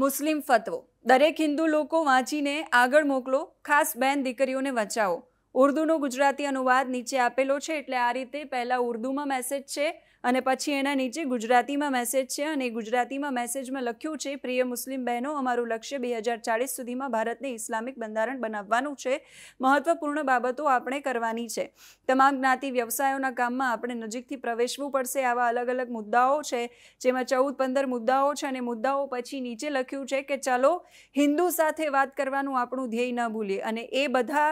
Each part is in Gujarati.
મુસ્લિમ ફતવો દરેક હિન્દુ લોકો વાંચીને આગળ મોકલો ખાસ બેન દીકરીઓને બચાવો ઉર્દુનો ગુજરાતી અનુવાદ નીચે આપેલો છે એટલે આ રીતે પહેલાં ઉર્દુમાં મેસેજ છે અને પછી એના નીચે ગુજરાતીમાં મેસેજ છે અને ગુજરાતીમાં મેસેજમાં લખ્યું છે પ્રિય મુસ્લિમ બહેનો અમારું લક્ષ્ય બે હજાર ચાલીસ સુધીમાં ભારતને ઇસ્લામિક બંધારણ બનાવવાનું છે મહત્વપૂર્ણ બાબતો આપણે કરવાની છે તમામ જ્ઞાતિ વ્યવસાયોના કામમાં આપણે નજીકથી પ્રવેશવું પડશે આવા અલગ અલગ મુદ્દાઓ છે જેમાં ચૌદ પંદર મુદ્દાઓ છે અને મુદ્દાઓ પછી નીચે લખ્યું છે કે ચાલો હિન્દુ સાથે વાત કરવાનું આપણું ધ્યેય ન ભૂલીએ અને એ બધા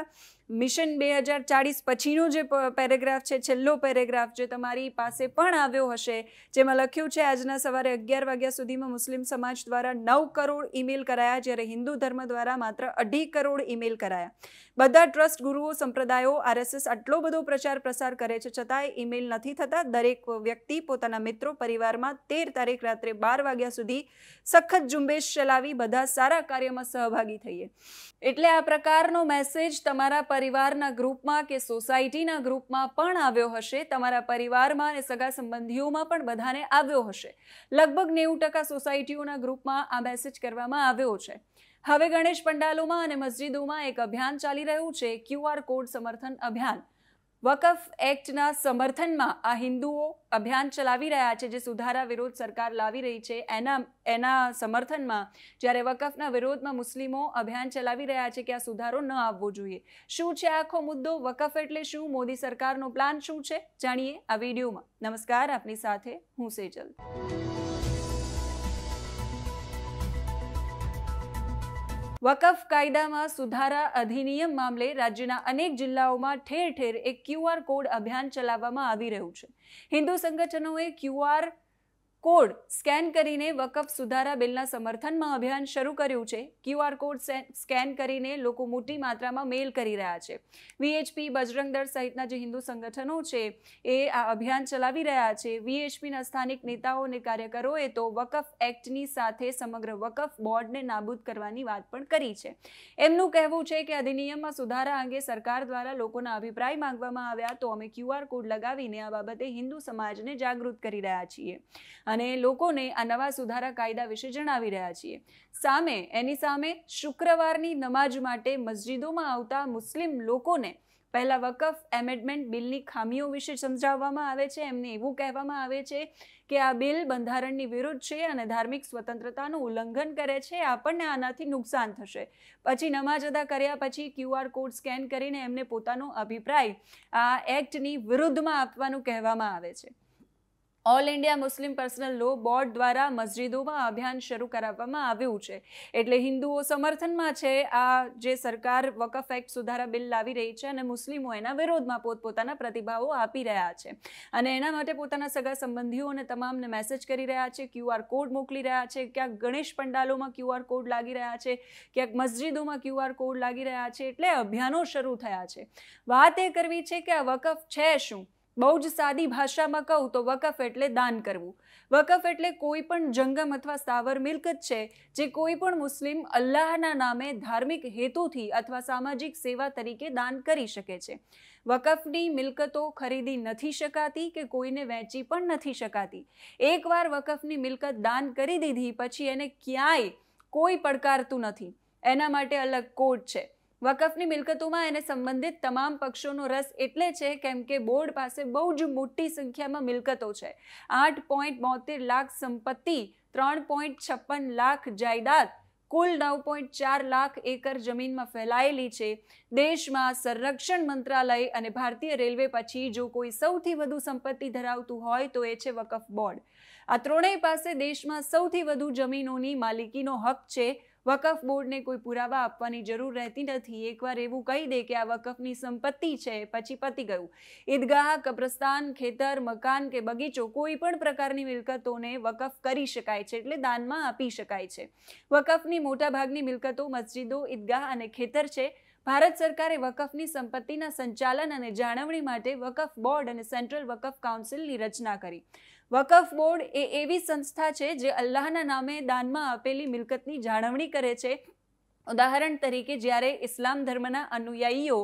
મિશન બે હજાર ચાળીસ પછીનો જે પેરેગ્રાફ છે છેલ્લો પેરેગ્રાફ જે તમારી પાસે પણ આવ્યો હશે જેમાં લખ્યું છે આજના સવારે અગિયાર વાગ્યા સુધીમાં મુસ્લિમ સમાજ દ્વારા નવ કરોડ ઈમેલ કરાયા જ્યારે હિન્દુ ધર્મ દ્વારા માત્ર અઢી કરોડ ઈમેલ કરાયા બધા ટ્રસ્ટ ગુરુઓ સંપ્રદાયો આરએસએસ આટલો બધો પ્રચાર પ્રસાર કરે છે છતાંય ઈમેલ નથી થતા દરેક વ્યક્તિ પોતાના મિત્રો પરિવારમાં તેર તારીખ રાત્રે બાર વાગ્યા સુધી સખત ઝુંબેશ ચલાવી બધા સારા કાર્યમાં સહભાગી થઈએ એટલે આ પ્રકારનો મેસેજ તમારા પરિવારના ગ્રુપમાં કે સોસાયટીના ગ્રુપમાં પણ આવ્યો હશે તમારા પરિવારમાં અને સગા સંબંધીઓમાં પણ બધાને આવ્યો હશે લગભગ નેવું ટકા સોસાયટીઓના ગ્રુપમાં આ મેસેજ કરવામાં આવ્યો છે હવે ગણેશ પંડાલોમાં અને મસ્જિદોમાં એક અભિયાન ચાલી રહ્યું છે ક્યુઆર કોડ સમર્થન અભિયાન વકફ એક્ટના સમર્થનમાં આ હિન્દુઓ અભિયાન ચલાવી રહ્યા છે જે સુધારા વિરોધ સરકાર લાવી રહી છે એના એના સમર્થનમાં જ્યારે વકફના વિરોધમાં મુસ્લિમો અભિયાન ચલાવી રહ્યા છે કે આ સુધારો ન આવવો જોઈએ શું છે આખો મુદ્દો વકફ એટલે શું મોદી સરકારનો પ્લાન શું છે જાણીએ આ વિડીયોમાં નમસ્કાર આપની સાથે હું સેજલ વકફ કાયદામાં સુધારા અધિનિયમ મામલે રાજ્યના અનેક જિલ્લાઓમાં ઠેર ઠેર એક ક્યુઆર કોડ અભિયાન ચલાવવામાં આવી રહ્યું છે હિન્દુ સંગઠનોએ ક્યુઆર કોડ સ્કેન કરીને વકફ સુધારા બિલના સમર્થનમાં અભિયાન શરૂ કર્યું છે ક્યુઆર કોડ સ્કેન કરીને લોકો મોટી માત્રામાં મેલ કરી રહ્યા છે વીએચપી બજરંગ દળ સહિતના જે હિન્દુ સંગઠનો છે એ આ અભિયાન ચલાવી રહ્યા છે વીએચપીના સ્થાનિક નેતાઓ અને કાર્યકરોએ તો વકફ એક્ટની સાથે સમગ્ર વકફ બોર્ડને નાબૂદ કરવાની વાત પણ કરી છે એમનું કહેવું છે કે અધિનિયમમાં સુધારા અંગે સરકાર દ્વારા લોકોના અભિપ્રાય માંગવામાં આવ્યા તો અમે ક્યુઆર કોડ લગાવીને આ બાબતે હિન્દુ સમાજને જાગૃત કરી રહ્યા છીએ અને લોકોને આ નવા સુધારા કાયદા વિશે જણાવી રહ્યા છીએ સામે એની સામે શુક્રવારની નમાજ માટે મસ્જિદોમાં આવતા મુસ્લિમ લોકોને પહેલાં વકફ એમેન્ડમેન્ટ બિલની ખામીઓ વિશે સમજાવવામાં આવે છે એમને એવું કહેવામાં આવે છે કે આ બિલ બંધારણની વિરુદ્ધ છે અને ધાર્મિક સ્વતંત્રતાનું ઉલ્લંઘન કરે છે આપણને આનાથી નુકસાન થશે પછી નમાજ અદા કર્યા પછી ક્યુઆર કોડ સ્કેન કરીને એમને પોતાનો અભિપ્રાય આ એક્ટની વિરુદ્ધમાં આપવાનું કહેવામાં આવે છે All India Muslim Personal Law Board દ્વારા મસ્જિદોમાં અભિયાન શરૂ કરાવવામાં આવ્યું છે એટલે હિન્દુઓ સમર્થનમાં છે આ જે સરકાર વકફ એક્ટ સુધારા બિલ લાવી રહી છે અને મુસ્લિમો એના વિરોધમાં પોતપોતાના પ્રતિભાવો આપી રહ્યા છે અને એના માટે પોતાના સગા સંબંધીઓને તમામને મેસેજ કરી રહ્યા છે ક્યુઆર કોડ મોકલી રહ્યા છે ક્યાંક ગણેશ પંડાલોમાં ક્યુઆર કોડ લાગી રહ્યા છે ક્યાંક મસ્જિદોમાં ક્યુઆર કોડ લાગી રહ્યા છે એટલે અભિયાનો શરૂ થયા છે વાત એ કરવી છે કે આ વકફ છે શું બહુ જ સાદી ભાષામાં કહું તો વકફ એટલે દાન કરવું વકફ એટલે કોઈ પણ જંગમ અથવા સ્થાવર મિલકત છે જે કોઈ પણ મુસ્લિમ અલ્લાહના નામે ધાર્મિક હેતુથી અથવા સામાજિક સેવા તરીકે દાન કરી શકે છે વકફની મિલકતો ખરીદી નથી શકાતી કે કોઈને વેચી પણ નથી શકાતી એકવાર વકફની મિલકત દાન કરી દીધી પછી એને ક્યાંય કોઈ પડકારતું નથી એના માટે અલગ કોડ છે વકફની મિલકતોમાં એને સંબંધિત તમામ પક્ષોનો રસ એટલે છે કેમ કે બોર્ડ પાસે બહુ જ મોટી સંખ્યામાં મિલકતો છે આઠ પોઈન્ટ બોતેર લાખ સંપત્તિ ત્રણ પોઈન્ટ છપ્પન લાખ જાયદાદ કુલ નવ પોઈન્ટ ચાર લાખ એકર જમીનમાં ફેલાયેલી છે દેશમાં સંરક્ષણ મંત્રાલય અને ભારતીય રેલવે પછી જો કોઈ સૌથી વધુ સંપત્તિ ધરાવતું હોય તો એ છે વકફ બોર્ડ આ ત્રણેય પાસે દેશમાં સૌથી વધુ જમીનોની માલિકીનો હક છે વકફ બોર્ડને કોઈ પુરાવા આપવાની જરૂર રહેતી નથી એકવાર એવું કહી દે કે આ વકફની સંપત્તિ છે પછી પતી ગયું ઈદગાહ કબ્રસ્તાન ખેતર મકાન કે બગીચો કોઈ પણ પ્રકારની મિલકતોને વકફ કરી શકાય છે એટલે દાનમાં આપી શકાય છે વકફની મોટાભાગની મિલકતો મસ્જિદો ઈદગાહ અને ખેતર છે ભારત સરકારે વકફની સંપત્તિના સંચાલન અને જાળવણી માટે વકફ બોર્ડ અને સેન્ટ્રલ વકફ કાઉન્સિલની રચના કરી વકફ બોર્ડ એ એવી સંસ્થા છે જે અલ્લાહના નામે દાનમાં આપેલી મિલકતની જાળવણી કરે છે ઉદાહરણ તરીકે જ્યારે ઇસ્લામ ધર્મના અનુયાયીઓ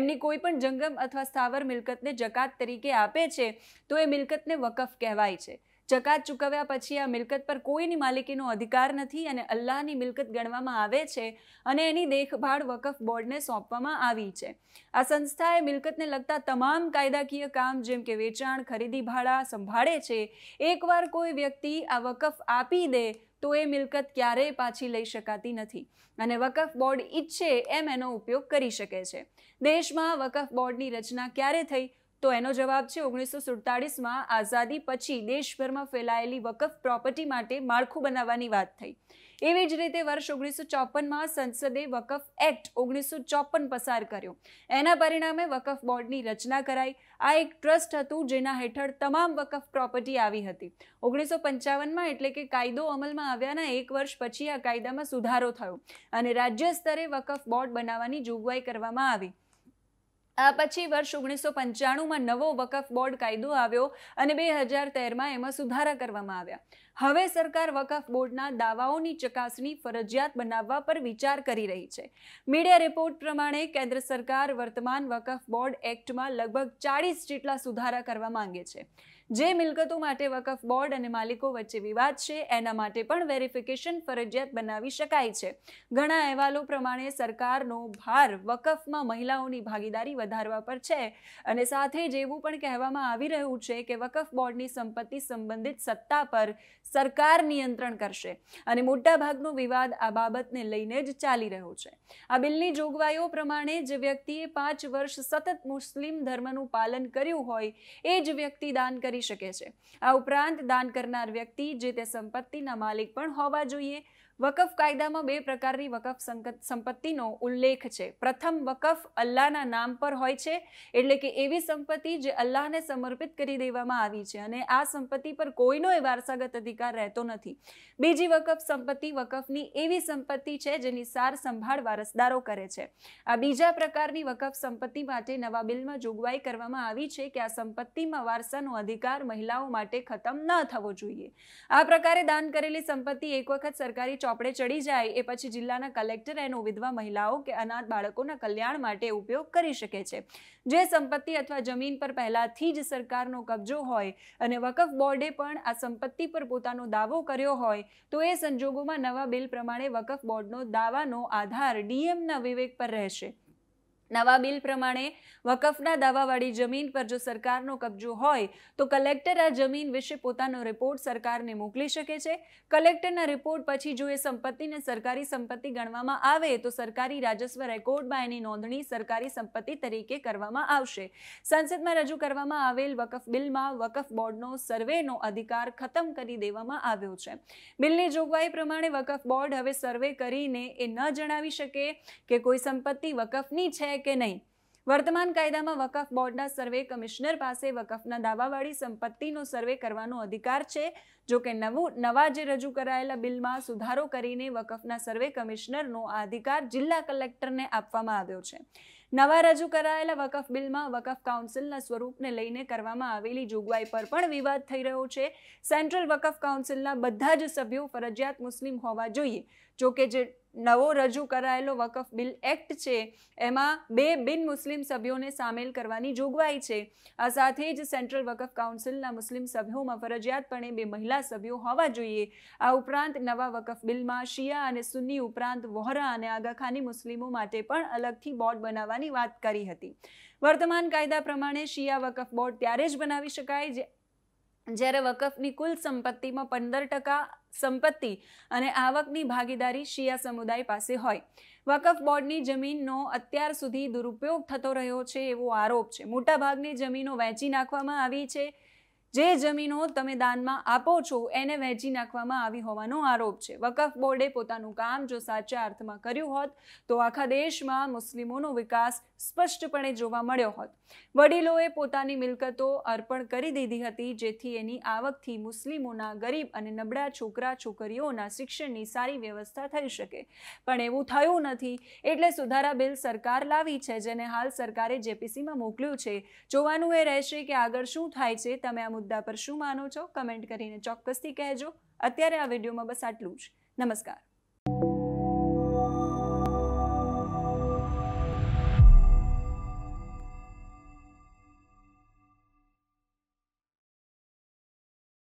એમની કોઈ પણ જંગમ અથવા સ્થાવર મિલકતને જકાત તરીકે આપે છે તો એ મિલકતને વકફ કહેવાય છે જકાત ચૂકવ્યા પછી આ મિલકત પર કોઈની માલિકીનો અધિકાર નથી અને અલ્લાહની મિલકત ગણવામાં આવે છે અને એની દેખભાળ વકફ બોર્ડને સોંપવામાં આવી છે આ સંસ્થાએ મિલકતને લગતા તમામ કાયદાકીય કામ જેમ કે વેચાણ ખરીદી ભાડા સંભાળે છે એકવાર કોઈ વ્યક્તિ આ વકફ આપી દે તો એ મિલકત ક્યારેય પાછી લઈ શકાતી નથી અને વકફ બોર્ડ ઈચ્છે એમ એનો ઉપયોગ કરી શકે છે દેશમાં વકફ બોર્ડની રચના ક્યારે થઈ તો એનો જવાબ છે ઓગણીસો સુડતાલીસમાં આઝાદી પછી દેશભરમાં ફેલાયેલી વકફ પ્રોપર્ટી માટે માળખું બનાવવાની વાત થઈ એવી જ રીતે વર્ષ ઓગણીસો ચોપનમાં સંસદે વકફ એક્ટ ઓગણીસો ચોપન પસાર કર્યો એના પરિણામે વકફ બોર્ડની રચના કરાઈ આ એક ટ્રસ્ટ હતું જેના હેઠળ તમામ વકફ પ્રોપર્ટી આવી હતી ઓગણીસો પંચાવનમાં એટલે કે કાયદો અમલમાં આવ્યાના એક વર્ષ પછી આ કાયદામાં સુધારો થયો અને રાજ્ય સ્તરે વકફ બોર્ડ બનાવવાની જોગવાઈ કરવામાં આવી આ પછી વર્ષ ઓગણીસો પંચાણુંમાં નવો વકફ બોર્ડ કાયદો આવ્યો અને બે હજાર તેરમાં એમાં સુધારા કરવામાં આવ્યા હવે સરકાર વકફ બોર્ડના દાવાઓની ચકાસણી ફરજિયાત બનાવવા પર વિચાર કરી રહી છે મીડિયા રિપોર્ટ પ્રમાણે કેન્દ્ર સરકાર વર્તમાન વકફ બોર્ડ એક્ટમાં લગભગ ચાળીસ જેટલા સુધારા કરવા માંગે છે જે મિલકતો માટે વકફ બોર્ડ અને માલિકો વચ્ચે વિવાદ છે એના માટે પણ વેરિફિકેશન ફરજિયાત બનાવી શકાય છે ઘણા અહેવાલો પ્રમાણે સરકારનો ભાર વકફમાં મહિલાઓની ભાગીદારી વધારવા પર છે અને સાથે જ એવું પણ કહેવામાં આવી રહ્યું છે કે વકફ બોર્ડની સંપત્તિ સંબંધિત સત્તા પર સરકાર નિયંત્રણ કરશે અને મોટાભાગનો વિવાદ આ બાબતને લઈને જ ચાલી રહ્યો છે આ બિલની જોગવાઈઓ પ્રમાણે જે વ્યક્તિએ પાંચ વર્ષ સતત મુસ્લિમ ધર્મનું પાલન કર્યું હોય એ જ વ્યક્તિ દાન કરી કરી શકે છે આ ઉપરાંત દાન કરનાર વ્યક્તિ જે તે સંપત્તિના માલિક પણ હોવા જોઈએ વકફ કાયદામાં બે પ્રકારની વકફ સંપત્તિનો ઉલ્લેખ છે પ્રથમ વકફ અલ્લાહના નામ પર હોય છે એટલે કે એવી સંપત્તિ જે અલ્લાહને સમર્પિત કરી દેવામાં આવી છે અને આ સંપત્તિ પર કોઈનો એ વારસાગત અધિકાર રહેતો નથી બીજી વકફ સંપત્તિ વકફની એવી સંપત્તિ છે જેની સાર સંભાળ વારસદારો કરે છે આ બીજા પ્રકારની વકફ સંપત્તિ માટે નવા બિલમાં જોગવાઈ કરવામાં આવી છે કે આ સંપત્તિમાં વારસાનો અધિકાર મહિલાઓ માટે ખતમ ન થવો જોઈએ આ પ્રકારે દાન કરેલી સંપત્તિ એક વખત સરકારી ચોપડે ચડી જાય એ પછી જિલ્લાના કલેક્ટર એનો વિધવા મહિલાઓ કે અનાથ બાળકોના કલ્યાણ માટે ઉપયોગ કરી શકે છે જે સંપત્તિ અથવા જમીન પર પહેલાથી જ સરકારનો કબજો હોય અને વકફ બોર્ડે પણ આ સંપત્તિ પર પોતાનો દાવો કર્યો હોય તો એ સંજોગોમાં નવા બિલ પ્રમાણે વકફ બોર્ડનો દાવાનો આધાર ડીએમના વિવેક પર રહેશે નવા બિલ પ્રમાણે વકફના દાવાવાળી જમીન પર જો સરકારનો કબજો હોય તો કલેક્ટર આ જમીન વિશે પોતાનો રિપોર્ટ સરકારને મોકલી શકે છે કલેક્ટરના રિપોર્ટ પછી જો એ સંપત્તિને સરકારી સંપત્તિ ગણવામાં આવે તો સરકારી રાજસ્વ રેકોર્ડમાં એની નોંધણી સરકારી સંપત્તિ તરીકે કરવામાં આવશે સંસદમાં રજૂ કરવામાં આવેલ વકફ બિલમાં વકફ બોર્ડનો સર્વેનો અધિકાર ખતમ કરી દેવામાં આવ્યો છે બિલની જોગવાઈ પ્રમાણે વકફ બોર્ડ હવે સર્વે કરીને એ ન જણાવી શકે કે કોઈ સંપત્તિ વકફની છે છે કે નહીં વર્તમાન કાયદામાં વકફ બોર્ડના સર્વે કમિશનર પાસે વકફના દાવાવાળી સંપત્તિનો સર્વે કરવાનો અધિકાર છે જો કે નવું નવા જે રજૂ કરાયેલા બિલમાં સુધારો કરીને વકફના સર્વે કમિશનરનો આ અધિકાર જિલ્લા કલેક્ટરને આપવામાં આવ્યો છે નવા રજૂ કરાયેલા વકફ બિલમાં વકફ કાઉન્સિલના સ્વરૂપને લઈને કરવામાં આવેલી જોગવાઈ પર પણ વિવાદ થઈ રહ્યો છે સેન્ટ્રલ વકફ કાઉન્સિલના બધા જ સભ્યો ફરજિયાત મુસ્લિમ હોવા જોઈએ જોકે જે નવો રજૂ કરાયેલો વકફ બિલ એક્ટ છે એમાં બે બિન મુસ્લિમ સભ્યોને સામેલ કરવાની જોગવાઈ છે આ સાથે જ સેન્ટ્રલ વકફ કાઉન્સિલના મુસ્લિમ સભ્યોમાં ફરજિયાતપણે બે મહિલા સભ્યો હોવા જોઈએ આ ઉપરાંત નવા વકફ બિલમાં શિયા અને સુન્ની ઉપરાંત વોહરા અને આગાખાની મુસ્લિમો માટે પણ અલગથી બોર્ડ બનાવવાની વાત કરી હતી વર્તમાન કાયદા પ્રમાણે શિયા વકફ બોર્ડ ત્યારે જ બનાવી શકાય જે જ્યારે વકફની કુલ સંપત્તિમાં પંદર ટકા સંપત્તિ અને આવકની ભાગીદારી શિયા સમુદાય પાસે હોય વકફ બોર્ડની જમીનનો અત્યાર સુધી દુરુપયોગ થતો રહ્યો છે એવો આરોપ છે મોટાભાગની જમીનો વહેંચી નાખવામાં આવી છે જે જમીનો તમે દાનમાં આપો છો એને વહેંચી નાખવામાં આવી હોવાનો આરોપ છે વકફ બોર્ડે પોતાનું કામ જો સાચા અર્થમાં કર્યું હોત તો આખા દેશમાં મુસ્લિમોનો વિકાસ સ્પષ્ટપણે જોવા મળ્યો હોત વડીલોએ પોતાની મિલકતો અર્પણ કરી દીધી હતી જેથી એની આવકથી મુસ્લિમોના ગરીબ અને નબળા છોકરા છોકરીઓના શિક્ષણની સારી વ્યવસ્થા થઈ શકે પણ એવું થયું નથી એટલે સુધારા બિલ સરકાર લાવી છે જેને હાલ સરકારે જેપીસીમાં મોકલ્યું છે જોવાનું એ રહેશે કે આગળ શું થાય છે તમે આ મુદ્દા પર શું માનો છો કમેન્ટ કરીને ચોક્કસથી કહેજો અત્યારે આ વિડીયોમાં બસ આટલું જ નમસ્કાર